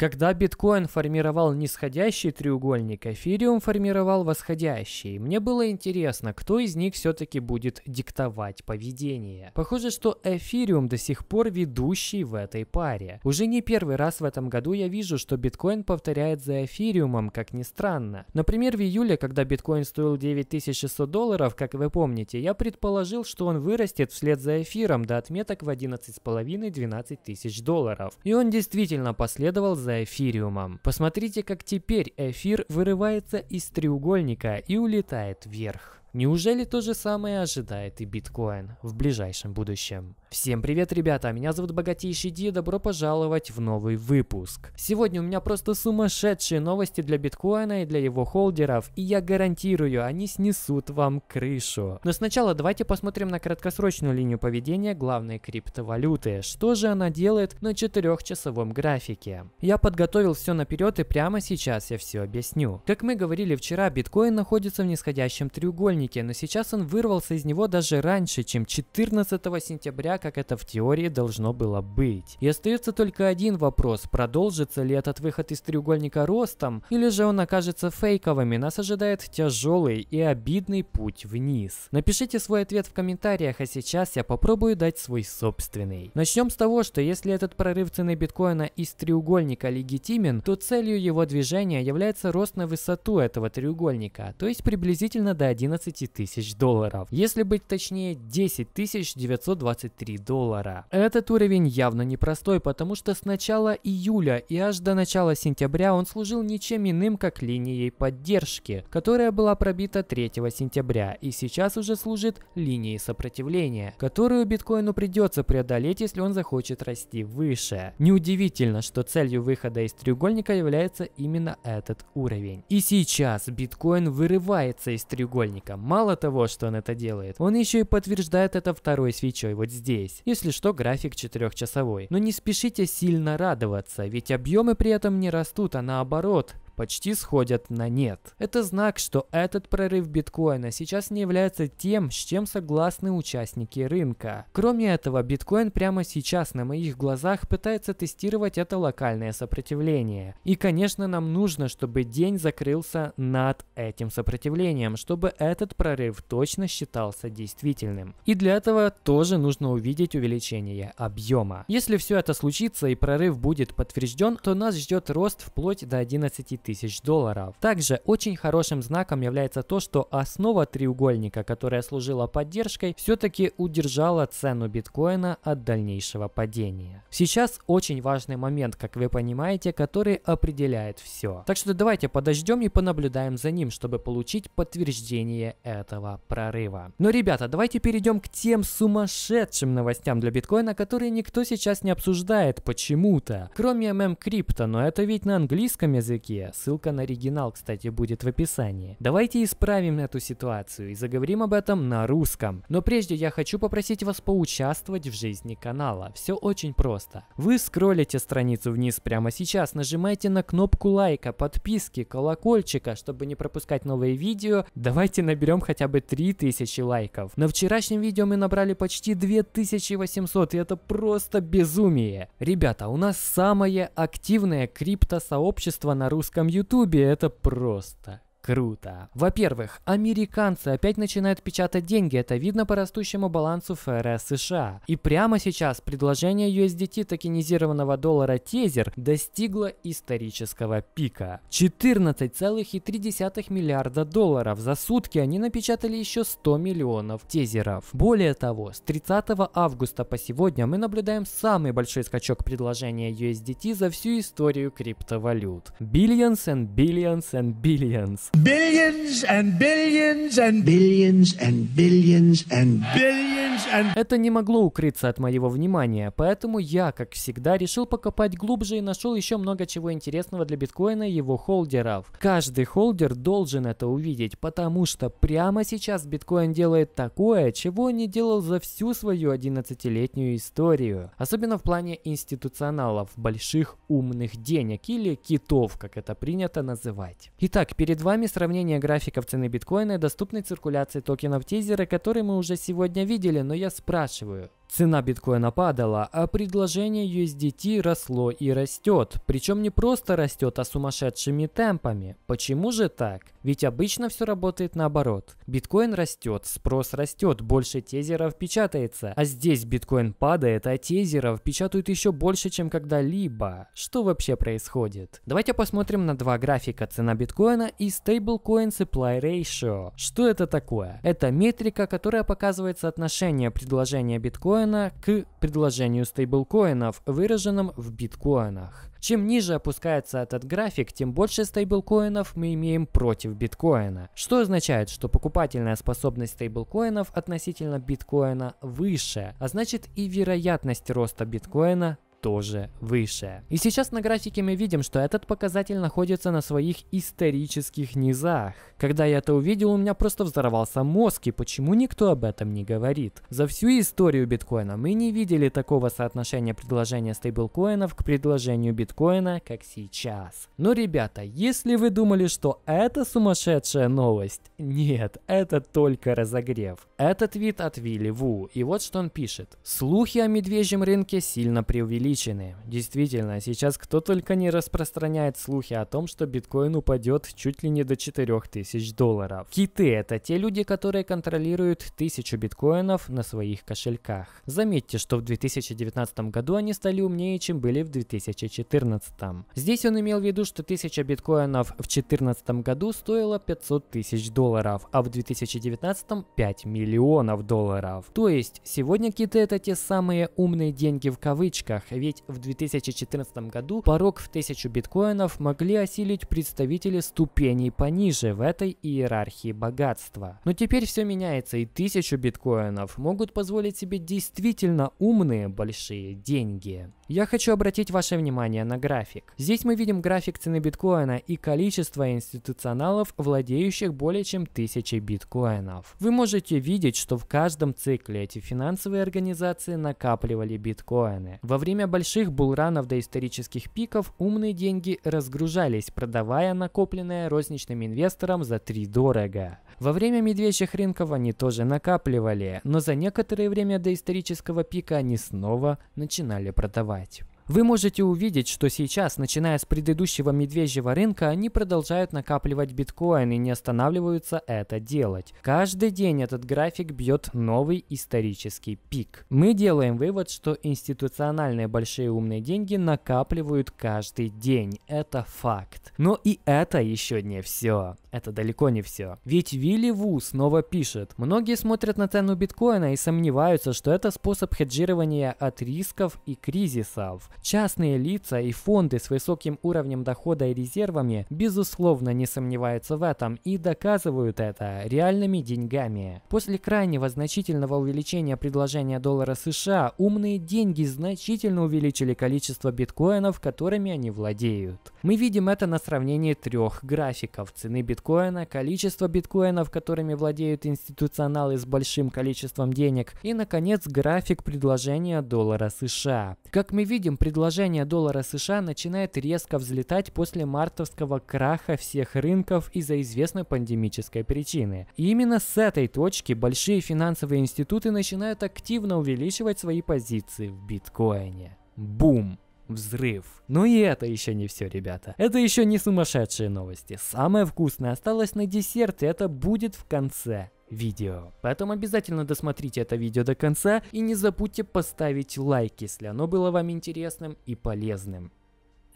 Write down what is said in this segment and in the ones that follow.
Когда биткоин формировал нисходящий треугольник, эфириум формировал восходящий. Мне было интересно, кто из них все-таки будет диктовать поведение. Похоже, что эфириум до сих пор ведущий в этой паре. Уже не первый раз в этом году я вижу, что биткоин повторяет за эфириумом, как ни странно. Например, в июле, когда биткоин стоил 9600 долларов, как вы помните, я предположил, что он вырастет вслед за эфиром до отметок в 11,5-12 тысяч долларов. И он действительно последовал за за эфириумом. Посмотрите, как теперь эфир вырывается из треугольника и улетает вверх. Неужели то же самое ожидает и биткоин в ближайшем будущем? Всем привет, ребята! Меня зовут Богатейший Ди, добро пожаловать в новый выпуск. Сегодня у меня просто сумасшедшие новости для биткоина и для его холдеров, и я гарантирую, они снесут вам крышу. Но сначала давайте посмотрим на краткосрочную линию поведения главной криптовалюты. Что же она делает на четырехчасовом графике? Я подготовил все наперед и прямо сейчас я все объясню. Как мы говорили вчера, биткоин находится в нисходящем треугольнике учебнике, но сейчас он вырвался из него даже раньше, чем 14 сентября, как это в теории должно было быть. И остается только один вопрос, продолжится ли этот выход из треугольника ростом, или же он окажется фейковым, и нас ожидает тяжелый и обидный путь вниз. Напишите свой ответ в комментариях, а сейчас я попробую дать свой собственный. Начнем с того, что если этот прорыв цены биткоина из треугольника легитимен, то целью его движения является рост на высоту этого треугольника, то есть приблизительно до 11 11 тысяч долларов. Если быть точнее, 10 923 доллара. Этот уровень явно непростой, потому что с начала июля и аж до начала сентября он служил ничем иным, как линией поддержки, которая была пробита 3 сентября и сейчас уже служит линией сопротивления, которую биткоину придется преодолеть, если он захочет расти выше. Неудивительно, что целью выхода из треугольника является именно этот уровень. И сейчас биткоин вырывается из треугольника. Мало того, что он это делает, он еще и подтверждает это второй свечой вот здесь. Если что, график четырехчасовой. Но не спешите сильно радоваться, ведь объемы при этом не растут, а наоборот, почти сходят на нет. Это знак, что этот прорыв биткоина сейчас не является тем, с чем согласны участники рынка. Кроме этого, биткоин прямо сейчас на моих глазах пытается тестировать это локальное сопротивление. И, конечно, нам нужно, чтобы день закрылся над этим сопротивлением, чтобы этот прорыв точно считался действительным. И для этого тоже нужно увидеть увеличение объема. Если все это случится и прорыв будет подтвержден, то нас ждет рост вплоть до 11 тысяч долларов. Также очень хорошим знаком является то, что основа треугольника, которая служила поддержкой, все-таки удержала цену биткоина от дальнейшего падения. Сейчас очень важный момент, как вы понимаете, который определяет все. Так что давайте подождем и понаблюдаем за ним, чтобы получить подтверждение этого прорыва. Но, ребята, давайте перейдем к тем сумасшедшим новостям для биткоина, которые никто сейчас не обсуждает почему-то. Кроме MM Crypto, но это ведь на английском языке. Ссылка на оригинал, кстати, будет в описании. Давайте исправим эту ситуацию и заговорим об этом на русском. Но прежде я хочу попросить вас поучаствовать в жизни канала. Все очень просто. Вы скроллите страницу вниз прямо сейчас, нажимаете на кнопку лайка, подписки, колокольчика, чтобы не пропускать новые видео. Давайте наберем хотя бы 3000 лайков. На вчерашнем видео мы набрали почти 2800, и это просто безумие. Ребята, у нас самое активное криптосообщество на русском Ютубе это просто Круто. Во-первых, американцы опять начинают печатать деньги. Это видно по растущему балансу ФРС США. И прямо сейчас предложение USDT токенизированного доллара Тезер достигло исторического пика. 14,3 миллиарда долларов. За сутки они напечатали еще 100 миллионов тезеров. Более того, с 30 августа по сегодня мы наблюдаем самый большой скачок предложения USDT за всю историю криптовалют. Billions and billions and billions. Billions and billions and billions and billions and billions and... Это не могло укрыться от моего внимания, поэтому я, как всегда, решил покопать глубже и нашел еще много чего интересного для биткоина и его холдеров. Каждый холдер должен это увидеть, потому что прямо сейчас биткоин делает такое, чего не делал за всю свою 11-летнюю историю. Особенно в плане институционалов, больших умных денег или китов, как это принято называть. Итак, перед вами словами, сравнение графиков цены биткоина и доступной циркуляции токенов тизера, которые мы уже сегодня видели, но я спрашиваю, Цена биткоина падала, а предложение USDT росло и растет. Причем не просто растет, а сумасшедшими темпами. Почему же так? Ведь обычно все работает наоборот. Биткоин растет, спрос растет, больше тезеров печатается. А здесь биткоин падает, а тезеров печатают еще больше, чем когда-либо. Что вообще происходит? Давайте посмотрим на два графика. Цена биткоина и Stablecoin Supply Ratio. Что это такое? Это метрика, которая показывает соотношение предложения биткоина стейблкоина к предложению стейблкоинов, выраженным в биткоинах. Чем ниже опускается этот график, тем больше стейблкоинов мы имеем против биткоина, что означает, что покупательная способность стейблкоинов относительно биткоина выше, а значит и вероятность роста биткоина тоже выше. И сейчас на графике мы видим, что этот показатель находится на своих исторических низах. Когда я это увидел, у меня просто взорвался мозг, и почему никто об этом не говорит? За всю историю биткоина мы не видели такого соотношения предложения стейблкоинов к предложению биткоина, как сейчас. Но, ребята, если вы думали, что это сумасшедшая новость, нет, это только разогрев. Этот вид от Вилли Ву, и вот что он пишет. Слухи о медвежьем рынке сильно преувеличены преувеличены. Действительно, сейчас кто только не распространяет слухи о том, что биткоин упадет чуть ли не до 4000 долларов. Киты – это те люди, которые контролируют тысячу биткоинов на своих кошельках. Заметьте, что в 2019 году они стали умнее, чем были в 2014. Здесь он имел в виду, что 1000 биткоинов в 2014 году стоило 500 тысяч долларов, а в 2019 – 5 миллионов долларов. То есть, сегодня киты – это те самые умные деньги в кавычках, ведь в 2014 году порог в 1000 биткоинов могли осилить представители ступеней пониже в этой иерархии богатства. Но теперь все меняется, и 1000 биткоинов могут позволить себе действительно умные большие деньги. Я хочу обратить ваше внимание на график. Здесь мы видим график цены биткоина и количество институционалов, владеющих более чем 1000 биткоинов. Вы можете видеть, что в каждом цикле эти финансовые организации накапливали биткоины. Во время больших булранов до исторических пиков умные деньги разгружались, продавая накопленное розничным инвесторам за три дорого. Во время медвежьих рынков они тоже накапливали, но за некоторое время до исторического пика они снова начинали продавать. Вы можете увидеть, что сейчас, начиная с предыдущего медвежьего рынка, они продолжают накапливать биткоин и не останавливаются это делать. Каждый день этот график бьет новый исторический пик. Мы делаем вывод, что институциональные большие умные деньги накапливают каждый день. Это факт. Но и это еще не все это далеко не все. Ведь Вилли Ву снова пишет, многие смотрят на цену биткоина и сомневаются, что это способ хеджирования от рисков и кризисов. Частные лица и фонды с высоким уровнем дохода и резервами безусловно не сомневаются в этом и доказывают это реальными деньгами. После крайнего значительного увеличения предложения доллара США умные деньги значительно увеличили количество биткоинов, которыми они владеют. Мы видим это на сравнении трех графиков цены биткоина биткоина, количество биткоинов, которыми владеют институционалы с большим количеством денег, и, наконец, график предложения доллара США. Как мы видим, предложение доллара США начинает резко взлетать после мартовского краха всех рынков из-за известной пандемической причины. И именно с этой точки большие финансовые институты начинают активно увеличивать свои позиции в биткоине. Бум! взрыв. Но и это еще не все, ребята. Это еще не сумасшедшие новости. Самое вкусное осталось на десерт, и это будет в конце видео. Поэтому обязательно досмотрите это видео до конца и не забудьте поставить лайк, если оно было вам интересным и полезным.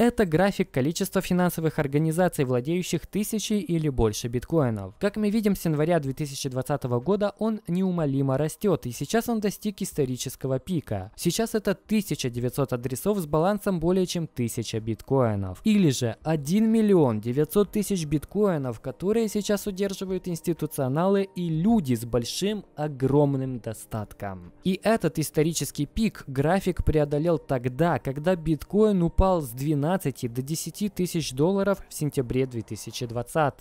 Это график количества финансовых организаций, владеющих тысячей или больше биткоинов. Как мы видим, с января 2020 года он неумолимо растет, и сейчас он достиг исторического пика. Сейчас это 1900 адресов с балансом более чем 1000 биткоинов. Или же 1 миллион 900 тысяч биткоинов, которые сейчас удерживают институционалы и люди с большим огромным достатком. И этот исторический пик график преодолел тогда, когда биткоин упал с 12 12 до 10 тысяч долларов в сентябре 2020.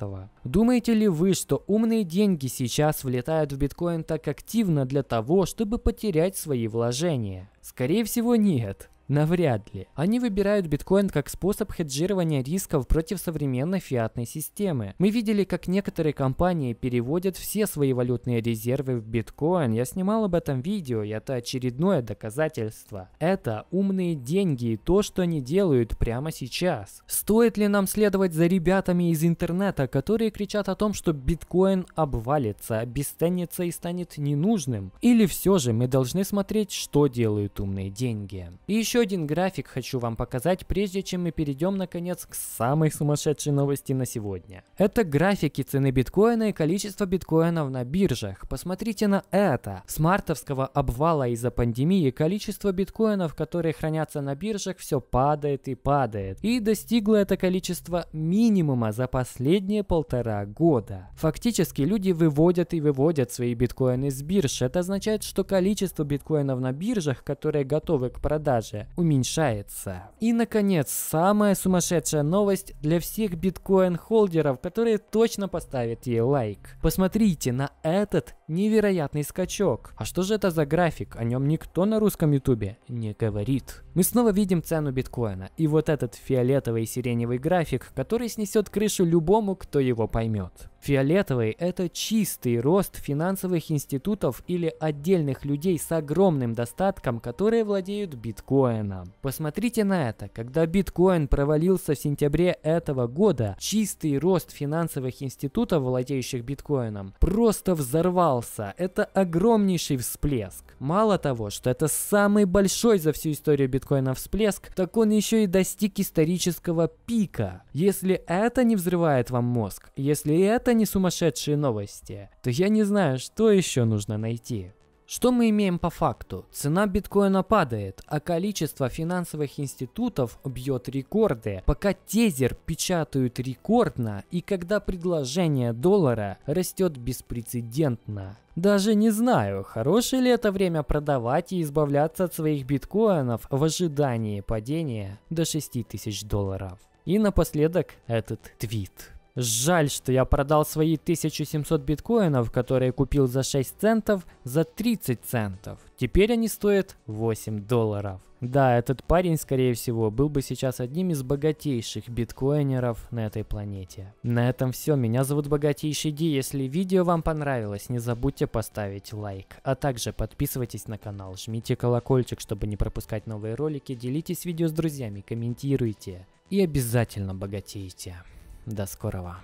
Думаете ли вы, что умные деньги сейчас влетают в биткоин так активно для того, чтобы потерять свои вложения? Скорее всего нет. Навряд ли. Они выбирают биткоин как способ хеджирования рисков против современной фиатной системы. Мы видели, как некоторые компании переводят все свои валютные резервы в биткоин. Я снимал об этом видео, и это очередное доказательство. Это умные деньги и то, что они делают прямо сейчас. Стоит ли нам следовать за ребятами из интернета, которые кричат о том, что биткоин обвалится, обесценится и станет ненужным? Или все же мы должны смотреть, что делают умные деньги? И еще один график хочу вам показать, прежде чем мы перейдем наконец к самой сумасшедшей новости на сегодня. Это графики цены биткоина и количество биткоинов на биржах. Посмотрите на это. С мартовского обвала из-за пандемии количество биткоинов, которые хранятся на биржах, все падает и падает. И достигло это количество минимума за последние полтора года. Фактически люди выводят и выводят свои биткоины с бирж. Это означает, что количество биткоинов на биржах, которые готовы к продаже, уменьшается. И, наконец, самая сумасшедшая новость для всех биткоин-холдеров, которые точно поставят ей лайк. Посмотрите на этот невероятный скачок. А что же это за график? О нем никто на русском ютубе не говорит. Мы снова видим цену биткоина. И вот этот фиолетовый и сиреневый график, который снесет крышу любому, кто его поймет. Фиолетовый – это чистый рост финансовых институтов или отдельных людей с огромным достатком, которые владеют биткоином. Посмотрите на это. Когда биткоин провалился в сентябре этого года, чистый рост финансовых институтов, владеющих биткоином, просто взорвался. Это огромнейший всплеск. Мало того, что это самый большой за всю историю биткоина всплеск, так он еще и достиг исторического пика. Если это не взрывает вам мозг, если это это не сумасшедшие новости, то я не знаю, что еще нужно найти. Что мы имеем по факту? Цена биткоина падает, а количество финансовых институтов бьет рекорды, пока тезер печатают рекордно и когда предложение доллара растет беспрецедентно. Даже не знаю, хорошее ли это время продавать и избавляться от своих биткоинов в ожидании падения до 6000 долларов. И напоследок этот твит. Жаль, что я продал свои 1700 биткоинов, которые купил за 6 центов, за 30 центов. Теперь они стоят 8 долларов. Да, этот парень, скорее всего, был бы сейчас одним из богатейших биткоинеров на этой планете. На этом все. Меня зовут Богатейший Ди. Если видео вам понравилось, не забудьте поставить лайк. А также подписывайтесь на канал, жмите колокольчик, чтобы не пропускать новые ролики, делитесь видео с друзьями, комментируйте и обязательно богатейте. До скорого.